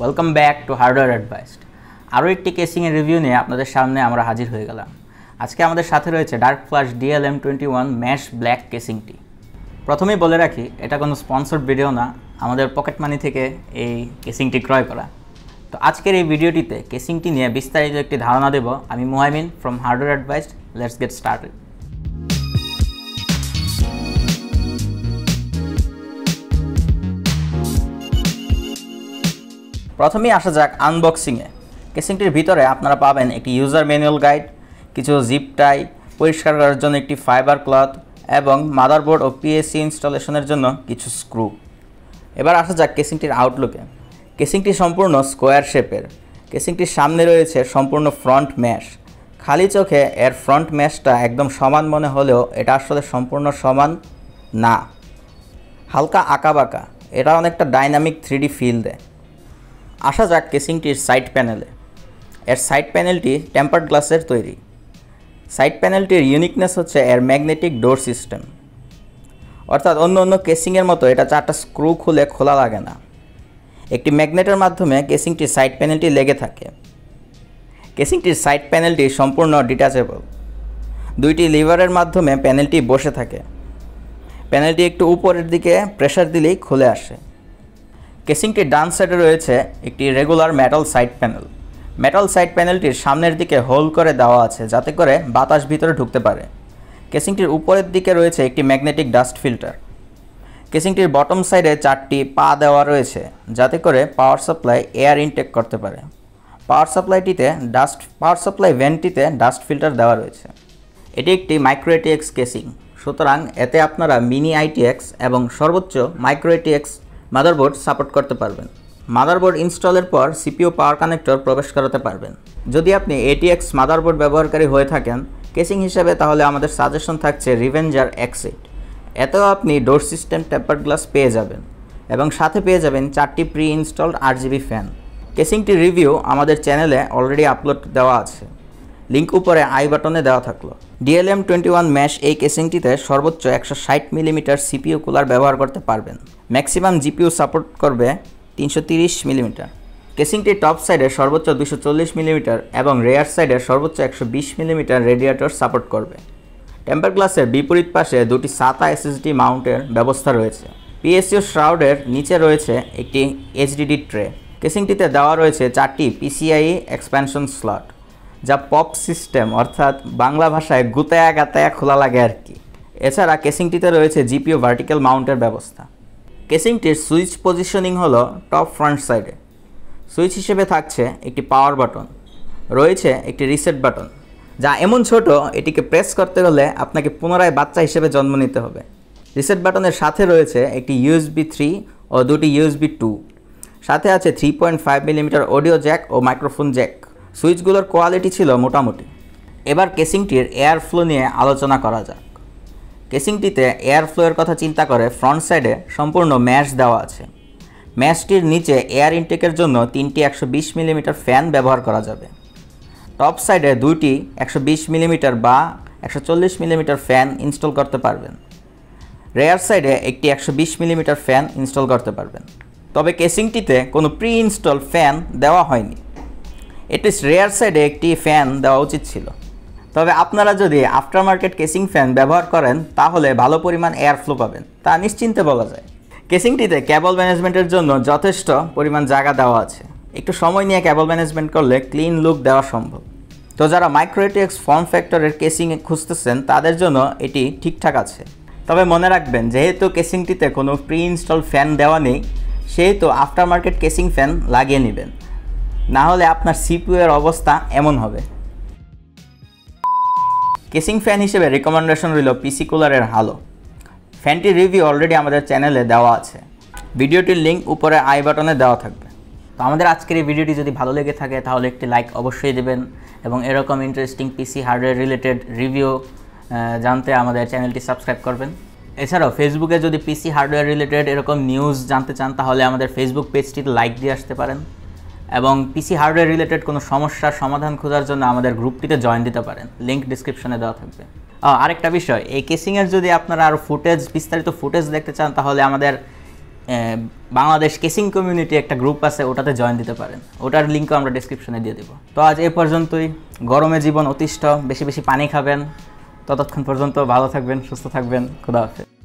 welcome back to hardware advised আরও একটি কেসিংয়ের review নিয়ে আপনাদের সামনে আমরা হাজির হয়ে গেলাম আজকে আমাদের সাথে রয়েছে dark flash M twenty one mesh black কেসিংটি প্রথমেই বলে রাখি এটা কোনো স্পন্সর্ড ভিডিও না আমাদের পকেট মানি থেকে এই কেসিংটি ক্রয় করা তো আজকের এই ভিডিওটিতে কেসিংটি নিয়ে বিস্তারিত একটি ধারণা দেব আমি Muhaimin from hardware advised let's get started প্রথমেই আসা যাক আনবক্সিংয়ে কেসিংটির ভিতরে আপনারা পাবেন একটি ইউজার ম্যানুয়াল গাইড কিছু জিপ টাই পরিষ্কার করার জন্য একটি ফাইবার ক্লথ এবং মাদারবোর্ড ও পিএসসি ইনস্টলেশনের জন্য কিছু স্ক্রু এবার আসা যাক কেসিংটির আউটলুকে কেসিংটি সম্পূর্ণ স্কোয়ার শেপের কেসিংটির সামনে রয়েছে সম্পূর্ণ ফ্রন্ট ম্যাশ খালি চোখে এর ফ্রন্ট ম্যাশটা একদম সমান মনে হলেও এটা আসলে সম্পূর্ণ সমান না হালকা আঁকাবাঁকা এটা অনেকটা ডাইনামিক থ্রিডি ফিল দেয় আসা যাক কেসিংটির সাইড প্যানেলে এর সাইড প্যানেলটি টেম্পার্ড গ্লাসের তৈরি সাইড প্যানেলটির ইউনিকনেস হচ্ছে এর ম্যাগনেটিক ডোর সিস্টেম অর্থাৎ অন্য অন্য কেসিংয়ের মতো এটা চারটা স্ক্রু খুলে খোলা লাগে না একটি ম্যাগনেটের মাধ্যমে কেসিংটির সাইড প্যানেলটি লেগে থাকে কেসিংটির সাইড প্যানেলটি সম্পূর্ণ ডিটাচেবল দুইটি লিভারের মাধ্যমে প্যানেলটি বসে থাকে প্যানেলটি একটু উপরের দিকে প্রেশার দিলেই খুলে আসে কেসিংটির ডান সাইডে রয়েছে একটি regular metal side panel metal side প্যানেলটির সামনের দিকে হোল করে দেওয়া আছে যাতে করে বাতাস ভিতরে ঢুকতে পারে কেসিংটির উপরের দিকে রয়েছে একটি ম্যাগনেটিক ডাস্ট ফিল্টার কেসিংটির বটম সাইডে চারটি পা দেওয়া রয়েছে যাতে করে পাওয়ার সাপ্লাই এয়ার ইনটেক করতে পারে পাওয়ার সাপ্লাইটিতে ডাস্ট পাওয়ার সাপ্লাই ভ্যানটিতে ডাস্ট ফিল্টার দেওয়া রয়েছে এটি একটি মাইক্রো এটিএক্স কেসিং সুতরাং এতে আপনারা মিনি আইটিএক্স এবং সর্বোচ্চ মাইক্রো এটিএক্স মাদারবোর্ড সাপোর্ট করতে পারবেন মাদারবোর্ড ইনস্টলের পর সিপিও পাওয়ার কানেক্টর প্রবেশ করাতে পারবেন যদি আপনি এটিএক্স মাদারবোর্ড ব্যবহারকারী হয়ে থাকেন কেসিং হিসাবে তাহলে আমাদের সাজেশন থাকছে রিভেঞ্জার এক্সিট এতেও আপনি ডোর সিস্টেম টেম্পার গ্লাস পেয়ে যাবেন এবং সাথে পেয়ে যাবেন চারটি প্রি ইনস্টল আট জিবি ফ্যান কেসিংটির রিভিউ আমাদের চ্যানেলে অলরেডি আপলোড দেওয়া আছে লিঙ্ক উপরে আই বাটনে দেওয়া থাকলো ডিএলএম টোয়েন্টি ওয়ান ম্যাশ এই কেসিংটিতে সর্বোচ্চ একশো ষাট মিলিমিটার সিপিও কুলার ব্যবহার করতে পারবেন ম্যাক্সিমাম জিপিও সাপোর্ট করবে তিনশো তিরিশ মিলিমিটার কেসিংটি টপ সাইডে সর্বোচ্চ দুশো চল্লিশ মিলিমিটার এবং রেয়ার সাইডে সর্বোচ্চ একশো বিশ মিলিমিটার রেডিয়েটর সাপোর্ট করবে টেম্পার গ্লাসের বিপরীত পাশে দুটি সাতা এসএসডি মাউন্টের ব্যবস্থা রয়েছে পিএসইউ শ্রাউডের নিচে রয়েছে একটি এইচডিডি ট্রে কেসিংটিতে দেওয়া রয়েছে চারটি পিসিআই এক্সপ্যানশন স্লট যা পপ সিস্টেম অর্থাৎ বাংলা ভাষায় গুতায়া গাতায়া খোলা লাগে আর কি এছাড়া কেসিংটিতে রয়েছে জিপিও ভার্টিক্যাল মাউন্টের ব্যবস্থা কেসিংটির সুইচ পজিশনিং হল টপ ফ্রন্ট সাইডে সুইচ হিসেবে থাকছে একটি পাওয়ার বাটন রয়েছে একটি রিসেট বাটন যা এমন ছোট এটিকে প্রেস করতে হলে আপনাকে পুনরায় বাচ্চা হিসেবে জন্ম নিতে হবে রিসেট বাটনের সাথে রয়েছে একটি ইউএসবি থ্রি ও দুটি ইউএসবি টু সাথে আছে three point five millimetre audio jack ও মাইক্রোফোন জ্যাক সুইচগুলোর কোয়ালিটি ছিল মোটামুটি এবার কেসিংটির এয়ার ফ্লো নিয়ে আলোচনা করা যাক কেসিংটিতে এয়ার ফ্লোয়ের কথা চিন্তা করে ফ্রন্ট সাইডে সম্পূর্ণ ম্যাশ দেওয়া আছে ম্যাশটির নিচে এয়ার ইনটেকের জন্য তিনটি একশো বিশ মিলিমিটার ফ্যান ব্যবহার করা যাবে টপ সাইডে দুইটি একশো বিশ মিলিমিটার বা একশো চল্লিশ মিলিমিটার ফ্যান ইনস্টল করতে পারবেন রেয়ার সাইডে একটি একশো বিশ মিলিমিটার ফ্যান ইনস্টল করতে পারবেন তবে কেসিংটিতে কোনো প্রি ইনস্টল ফ্যান দেওয়া হয়নি এটলিস্ট রেয়ার সাইডে একটি ফ্যান দেওয়া উচিত ছিল তবে আপনারা যদি আফটার মার্কেট কেসিং ফ্যান ব্যবহার করেন তাহলে ভালো পরিমাণ এয়ার ফ্লো পাবেন তা নিশ্চিন্তে বলা যায় কেসিংটিতে ক্যাবল ম্যানেজমেন্টের জন্য যথেষ্ট পরিমাণ জায়গা দেওয়া আছে একটু সময় নিয়ে ক্যাবল ম্যানেজমেন্ট করলে ক্লিন লুক দেওয়া সম্ভব তো যারা মাইক্রোটেক্স ফর্ম ফ্যাক্টরের কেসিং খুঁজতেছেন তাদের জন্য এটি ঠিকঠাক আছে তবে মনে রাখবেন যেহেতু কেসিংটিতে কোনো প্রি ইনস্টল ফ্যান দেওয়া নেই সেহেতু আফটার মার্কেট কেসিং ফ্যান লাগিয়ে নেবেন না হলে আপনার সিপিউ এর অবস্থা এমন হবে কেসিং ফ্যান হিসেবে রেকমেন্ডেশন রইল পিসি কুলারের হালো ফ্যানটির রিভিউ অলরেডি আমাদের চ্যানেলে দেওয়া আছে ভিডিওটির লিঙ্ক উপরে আই বাটনে দেওয়া থাকবে তো আমাদের আজকের এই ভিডিওটি যদি ভালো লেগে থাকে তাহলে একটি লাইক অবশ্যই দেবেন এবং এরকম interesting PC hardware related review জানতে আমাদের চ্যানেলটি সাবস্ক্রাইব করবেন এছাড়াও ফেসবুকে যদি পিসি হার্ডওয়্যার রিলেটেড এরকম নিউজ জানতে চান তাহলে আমাদের ফেসবুক পেজটিতে লাইক দিয়ে আসতে পারেন এবং পিসি হার্ডওয়্যার রিলেটেড কোনো সমস্যার সমাধান খোঁজার জন্য আমাদের গ্রুপটিতে জয়েন দিতে পারেন লিঙ্ক ডিসক্রিপশনে দেওয়া থাকবে আরেকটা বিষয় এই কেসিংয়ের যদি আপনারা আরও ফুটেজ বিস্তারিত ফুটেজ দেখতে চান তাহলে আমাদের বাংলাদেশ কেসিং কমিউনিটি একটা গ্রুপ আছে ওটাতে জয়েন দিতে পারেন ওটার লিঙ্কও আমরা ডিসক্রিপশনে দিয়ে দেবো তো আজ এ পর্যন্তই গরমে জীবন অতিষ্ঠ বেশি বেশি পানি খাবেন ততক্ষণ পর্যন্ত ভালো থাকবেন সুস্থ থাকবেন খুদা হাফেজ